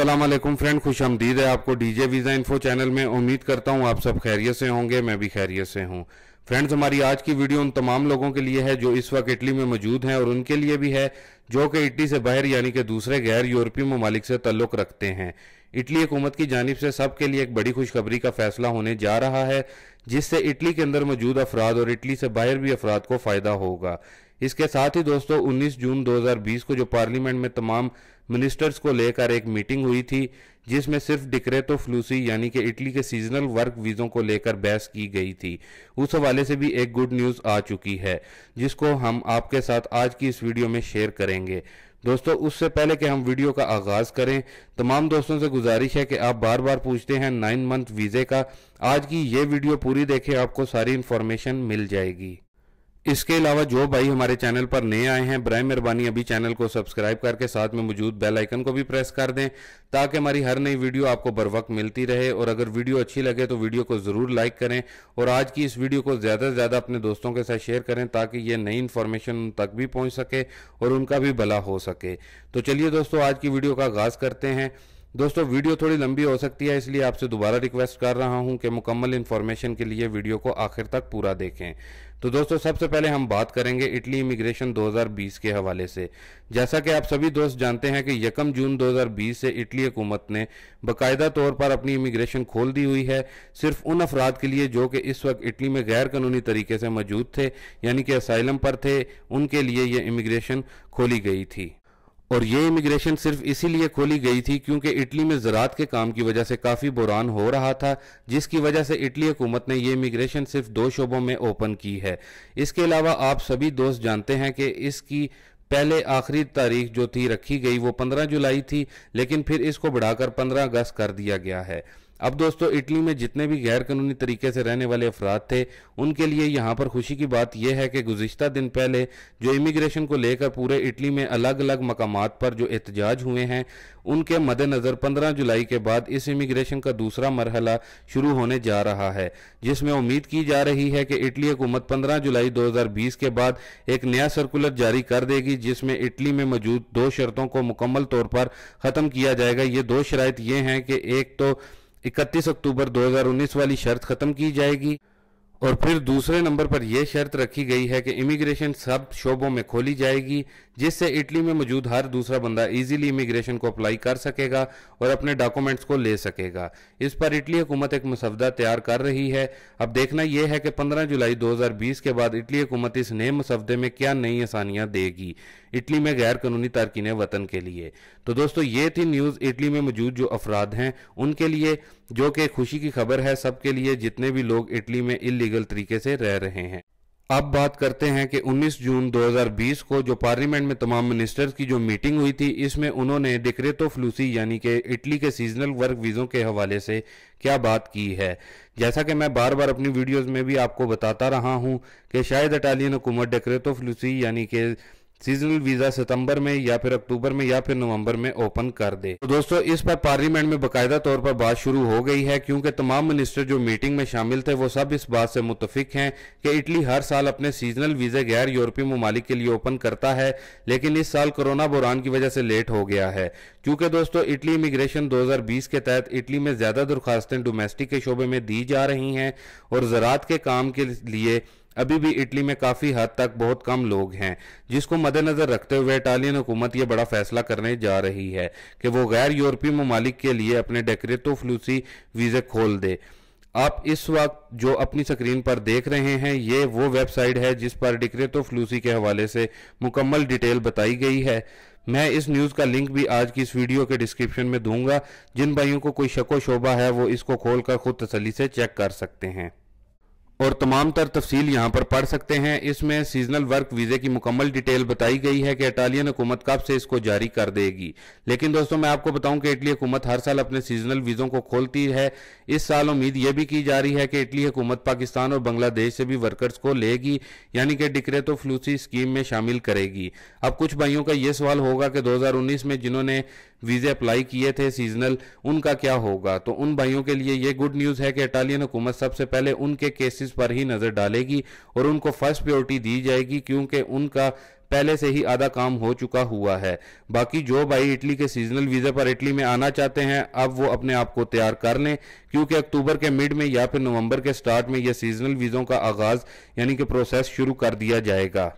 Aslam friend खुश आमदीद है आपको डीजे वीज़ा इन्फो चैनल में उम्मीद करता हूँ आप सब खैरियत से होंगे मैं भी खैरियत से हूँ फ्रेंड्स हमारी आज की वीडियो उन तमाम लोगों के लिए है जो इस वक्त इटली में मौजूद हैं और उनके लिए भी है जो कि इटली से बाहर यानी कि दूसरे गैर यूरोपीय ममालिक से तल्लुक़ रखते हैं इटली हुकूमत की जानब से सब के लिए एक बड़ी खुशखबरी का फैसला होने जा रहा है जिससे इटली के अंदर मौजूद अफराद और इटली से बाहर भी अफराद को फ़ायदा होगा इसके साथ ही दोस्तों 19 जून 2020 को जो पार्लियामेंट में तमाम मिनिस्टर्स को लेकर एक मीटिंग हुई थी जिसमें सिर्फ डिक्रेटो फ्लूसी यानी कि इटली के सीजनल वर्क वीज़ों को लेकर बहस की गई थी उस हवाले से भी एक गुड न्यूज़ आ चुकी है जिसको हम आपके साथ आज की इस वीडियो में शेयर करेंगे दोस्तों उससे पहले कि हम वीडियो का आगाज़ करें तमाम दोस्तों से गुजारिश है कि आप बार बार पूछते हैं नाइन मंथ वीज़े का आज की ये वीडियो पूरी देखें आपको सारी इन्फॉर्मेशन मिल जाएगी इसके अलावा जो भाई हमारे चैनल पर नए आए हैं ब्राय मेहरबानी अभी चैनल को सब्सक्राइब करके साथ में मौजूद बेल आइकन को भी प्रेस कर दें ताकि हमारी हर नई वीडियो आपको बर वक्त मिलती रहे और अगर वीडियो अच्छी लगे तो वीडियो को ज़रूर लाइक करें और आज की इस वीडियो को ज़्यादा से ज़्यादा अपने दोस्तों के साथ शेयर करें ताकि ये नई इन्फॉर्मेशन उन तक भी पहुँच सके और उनका भी भला हो सके तो चलिए दोस्तों आज की वीडियो का आगाज़ करते हैं दोस्तों वीडियो थोड़ी लंबी हो सकती है इसलिए आपसे दोबारा रिक्वेस्ट कर रहा हूं कि मुकम्मल इन्फॉर्मेशन के लिए वीडियो को आखिर तक पूरा देखें तो दोस्तों सबसे पहले हम बात करेंगे इटली इमिग्रेशन 2020 के हवाले से जैसा कि आप सभी दोस्त जानते हैं कि यकम जून 2020 से इटली हुकूमत ने बाकायदा तौर पर अपनी इमिग्रेशन खोल दी हुई है सिर्फ उन अफराद के लिए जो कि इस वक्त इटली में गैर कानूनी तरीके से मौजूद थे यानी कि असाइलम पर थे उनके लिए ये इमिग्रेशन खोली गई थी और ये इमिग्रेशन सिर्फ इसीलिए खोली गई थी क्योंकि इटली में ज़रात के काम की वजह से काफ़ी बुरान हो रहा था जिसकी वजह से इटली हुकूमत ने यह इमिग्रेशन सिर्फ दो शोबों में ओपन की है इसके अलावा आप सभी दोस्त जानते हैं कि इसकी पहले आखिरी तारीख जो थी रखी गई वो 15 जुलाई थी लेकिन फिर इसको बढ़ाकर 15 अगस्त कर दिया गया है अब दोस्तों इटली में जितने भी गैर कानूनी तरीके से रहने वाले अफराद थे उनके लिए यहाँ पर खुशी की बात यह है कि गुजशत दिन पहले जो इमिग्रेशन को लेकर पूरे इटली में अलग अलग मकाम पर जो एहतजाज हुए हैं उनके मद्देनज़र 15 जुलाई के बाद इस इमिग्रेशन का दूसरा मरहला शुरू होने जा रहा है जिसमें उम्मीद की जा रही है कि इटली हुकूमत पंद्रह जुलाई बीस के बाद एक नया सर्कुलर जारी कर देगी जिसमें इटली में मौजूद दो शर्तों को मुकम्मल तौर पर ख़त्म किया जाएगा ये दो शरात ये हैं कि एक तो 31 अक्टूबर 2019 वाली शर्त खत्म की जाएगी और फिर दूसरे नंबर पर यह शर्त रखी गई है कि इमिग्रेशन सब शोबों में खोली जाएगी जिससे इटली में मौजूद हर दूसरा बंदा इजीली इमिग्रेशन को अप्लाई कर सकेगा और अपने डॉक्यूमेंट्स को ले सकेगा इस पर इटली हुकूमत एक मसवदा तैयार कर रही है अब देखना यह है कि 15 जुलाई 2020 के बाद इटली हुकूमत इस नए मसवदे में क्या नई आसानियाँ देगी इटली में गैर कानूनी तारकिन वतन के लिए तो दोस्तों ये थी न्यूज़ इटली में मौजूद जो अफराद हैं उनके लिए जो कि खुशी की खबर है सबके लिए जितने भी लोग इटली में इलीगल लीगल तरीके से रह रहे हैं अब बात करते हैं कि 19 जून 2020 को जो पार्लियामेंट में तमाम मिनिस्टर्स की जो मीटिंग हुई थी इसमें उन्होंने डिक्रेटो फ्लूसी यानी कि इटली के सीजनल वर्क वीज़ों के हवाले से क्या बात की है जैसा कि मैं बार बार अपनी वीडियोस में भी आपको बताता रहा हूं कि शायद इटालियन हुकूमत डिक्रेटो फ्लूसी यानी कि सीजनल वीजा सितंबर में या फिर अक्टूबर में या फिर नवंबर में ओपन कर दे तो दोस्तों इस पर पार्लियामेंट में बकायदा तौर पर बात शुरू हो गई है क्योंकि तमाम मिनिस्टर जो मीटिंग में शामिल थे वो सब इस बात से मुतफिक हैं कि इटली हर साल अपने सीजनल वीजा गैर यूरोपीय ममालिक के लिए ओपन करता है लेकिन इस साल कोरोना बुरान की वजह से लेट हो गया है क्योंकि दोस्तों इटली इमिग्रेशन दो के तहत इटली में ज्यादा दरखास्तें डोमेस्टिक के शोबे में दी जा रही हैं और ज़रात के काम के लिए अभी भी इटली में काफ़ी हद तक बहुत कम लोग हैं जिसको मद्देनज़र रखते हुए इटालियन हुकूमत यह बड़ा फैसला करने जा रही है कि वो गैर यूरोपीय ममालिक के लिए अपने डेकरेटो फ्लूसी वीज़े खोल दे आप इस वक्त जो अपनी स्क्रीन पर देख रहे हैं ये वो वेबसाइट है जिस पर डिक्रेटो फ्लूसी के हवाले से मुकम्मल डिटेल बताई गई है मैं इस न्यूज़ का लिंक भी आज की इस वीडियो के डिस्क्रिप्शन में दूंगा जिन भाइयों को कोई शको शोबा है वो इसको खोलकर खुद तसली से चेक कर सकते हैं और तमाम तर तफसील यहाँ पर पढ़ सकते हैं इसमें सीजनल वर्क वीज़े की मुकम्मल डिटेल बताई गई है कि इटालियन हुकूमत कब से इसको जारी कर देगी लेकिन दोस्तों मैं आपको बताऊं कि इटली हुकूमत हर साल अपने सीजनल वीज़ों को खोलती है इस साल उम्मीद यह भी की जा रही है कि इटली हुकूमत पाकिस्तान और बांग्लादेश से भी वर्कर्स को लेगी यानी कि डिक्रे तो फ्लूसी स्कीम में शामिल करेगी अब कुछ भाइयों का यह सवाल होगा कि दो में जिन्होंने वीज़े अप्लाई किए थे सीजनल उनका क्या होगा तो उन भाइयों के लिए ये गुड न्यूज़ है कि इटालियन हुकूमत सबसे पहले उनके केसेस बेसिस पर ही नज़र डालेगी और उनको फर्स्ट प्योरिटी दी जाएगी क्योंकि उनका पहले से ही आधा काम हो चुका हुआ है बाकी जो भाई इटली के सीजनल वीज़ा पर इटली में आना चाहते हैं अब वो अपने आप को तैयार कर लें क्योंकि अक्टूबर के मिड में या फिर नवंबर के स्टार्ट में यह सीजनल वीज़ों का आगाज़ यानी कि प्रोसेस शुरू कर दिया जाएगा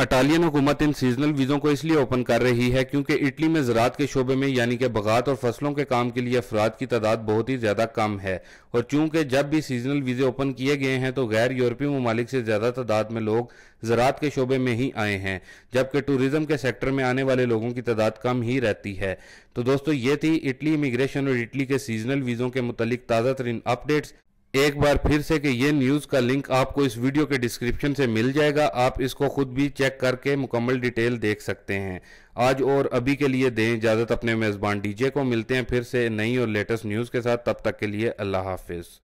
अटालियन हुकूमत इन सीजनल वीज़ों को इसलिए ओपन कर रही है क्योंकि इटली में ज़रात के शोबे में यानी कि बगात और फसलों के काम के लिए अफराद की तादाद बहुत ही ज़्यादा कम है और चूंकि जब भी सीजनल वीज़े ओपन किए गए हैं तो गैर यूरोपीय ममालिक से ज़्यादा तादाद में लोग ज़रात के शोबे में ही आए हैं जबकि टूरिज़म के सेक्टर में आने वाले लोगों की तादाद कम ही रहती है तो दोस्तों ये थी इटली इमिग्रेशन और इटली के सीजनल वीज़ों के मुतलिक ताज़ा तरीन अपडेट्स एक बार फिर से कि ये न्यूज़ का लिंक आपको इस वीडियो के डिस्क्रिप्शन से मिल जाएगा आप इसको खुद भी चेक करके मुकम्मल डिटेल देख सकते हैं आज और अभी के लिए दें इजाज़त अपने मेज़बान डीजे को मिलते हैं फिर से नई और लेटेस्ट न्यूज़ के साथ तब तक के लिए अल्लाह हाफिज़